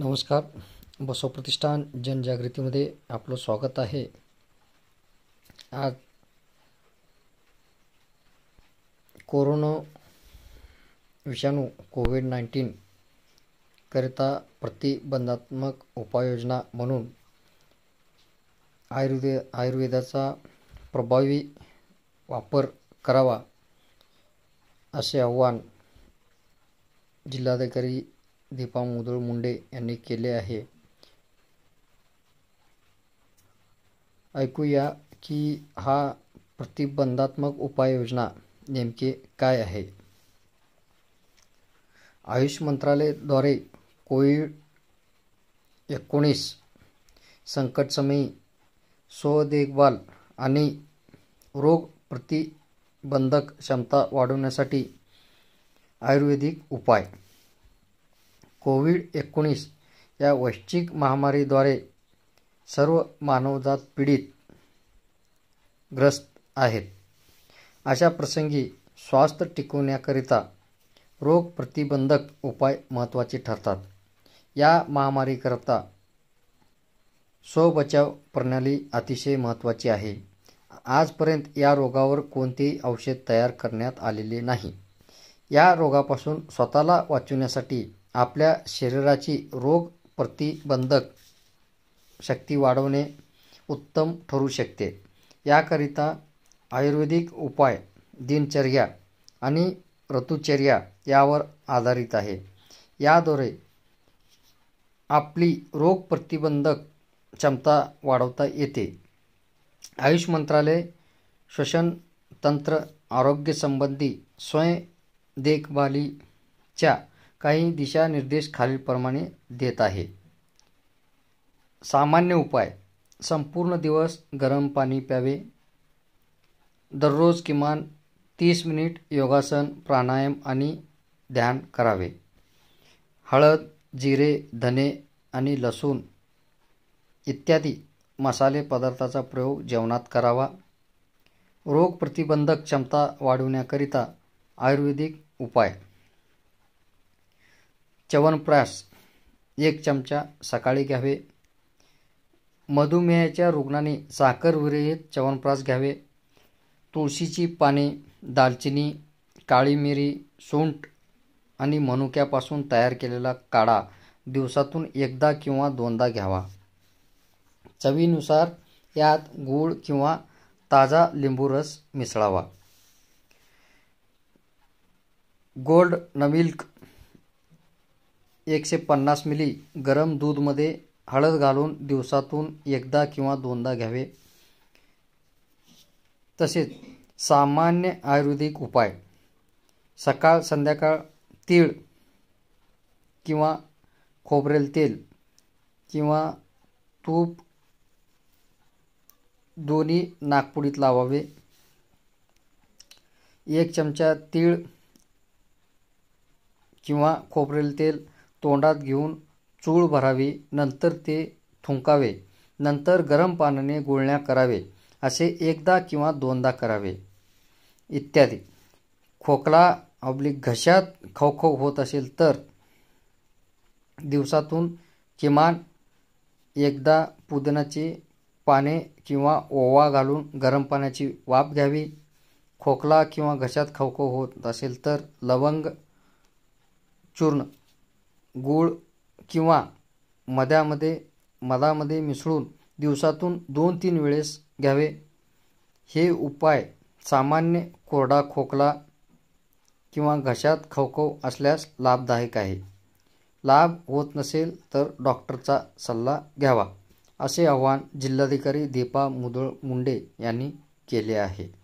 नमस्कार बसव प्रतिष्ठान जनजागृतीमध्ये आपलं स्वागत आहे आज कोरोना विषाणू कोविड नाईन्टीन करिता प्रतिबंधात्मक उपाययोजना म्हणून आयुर्वेद आयुर्वेदाचा प्रभावी वापर करावा असे आव्हान जिल्हाधिकारी दीपा धीपामुधोळ मुंडे यांनी केले आहे ऐकूया की हा प्रतिबंधात्मक उपाययोजना नेमके काय आहे आयुष मंत्रालयाद्वारे कोविड एकोणीस संकटसमयी स्वदेखभाल आणि रोग प्रतिबंधक क्षमता वाढवण्यासाठी आयुर्वेदिक उपाय कोविड एकोणीस या वैश्विक महामारीद्वारे सर्व मानवजात पीडित ग्रस्त आहेत अशा प्रसंगी स्वास्थ्य टिकवण्याकरिता रोग प्रतिबंधक उपाय महत्त्वाचे ठरतात या महामारीकरता स्वबचाव प्रणाली अतिशय महत्त्वाची आहे आजपर्यंत या रोगावर कोणतेही औषध तयार करण्यात आलेले नाही या रोगापासून स्वतःला वाचवण्यासाठी आपल्या शरीराची रोग प्रतिबंधक शक्ती वाढवणे उत्तम ठरू शकते याकरिता आयुर्वेदिक उपाय दिनचर्या आणि ऋतुचर्या यावर आधारित आहे याद्वारे आपली रोग प्रतिबंधक क्षमता वाढवता येते आयुष मंत्रालय श्वसन तंत्र आरोग्यसंबंधी स्वयं देखभालीच्या काही दिशानिर्देश खालीलप्रमाणे देत आहे सामान्य उपाय संपूर्ण दिवस गरम पाणी प्यावे दररोज किमान तीस मिनिट योगासन प्राणायाम आणि ध्यान करावे हळद जिरे धने आणि लसूण इत्यादी मसाले पदार्थाचा प्रयोग जेवणात करावा रोग प्रतिबंधक क्षमता वाढवण्याकरिता आयुर्वेदिक उपाय च्यवनप्राश एक चमचा सकाळी घ्यावे मधुमेहाच्या रुग्णाने साखरविरहित च्यवनप्राश घ्यावे तुळशीची पाने दालचिनी काळी मिरी सोंठ आणि मनुक्यापासून तयार केलेला काढा दिवसातून एकदा किंवा दोनदा घ्यावा चवीनुसार यात गूळ किंवा ताजा लिंबू रस मिसळावा गोल्ड न एकशे पन्नास मिली गरम दूधमध्ये हळद घालून दिवसातून एकदा किंवा दोनदा घ्यावे तसेच सामान्य आयुर्वेदिक उपाय सकाळ संध्याकाळ तीळ किंवा खोबरेल तेल किंवा तूप दोन्ही नागपुडीत लावावे एक चमचा तीळ किंवा खोबरेल तेल तोंडात घेऊन चूळ भरावी नंतर ते थुंकावे नंतर गरम पाण्याने गुळण्या करावे असे एकदा किंवा दोनदा करावे इत्यादी खोकला ऑब्लिक घशात खवखव होत असेल तर दिवसातून किमान एकदा पुदनाची पाने किंवा ओवा घालून गरम पाण्याची वाफ घ्यावी खोकला किंवा घशात खवखव होत असेल तर लवंग चूर्ण गूळ किंवा मध्यामध्ये मधामध्ये मिसळून दिवसातून दोन तीन वेळेस घ्यावे हे उपाय सामान्य कोरडा खोकला किंवा घशात खवखव असल्यास लाभदायक आहे लाभ होत नसेल तर डॉक्टरचा सल्ला घ्यावा असे आवाहन जिल्हाधिकारी दीपा मुदळ मुंडे यांनी केले आहे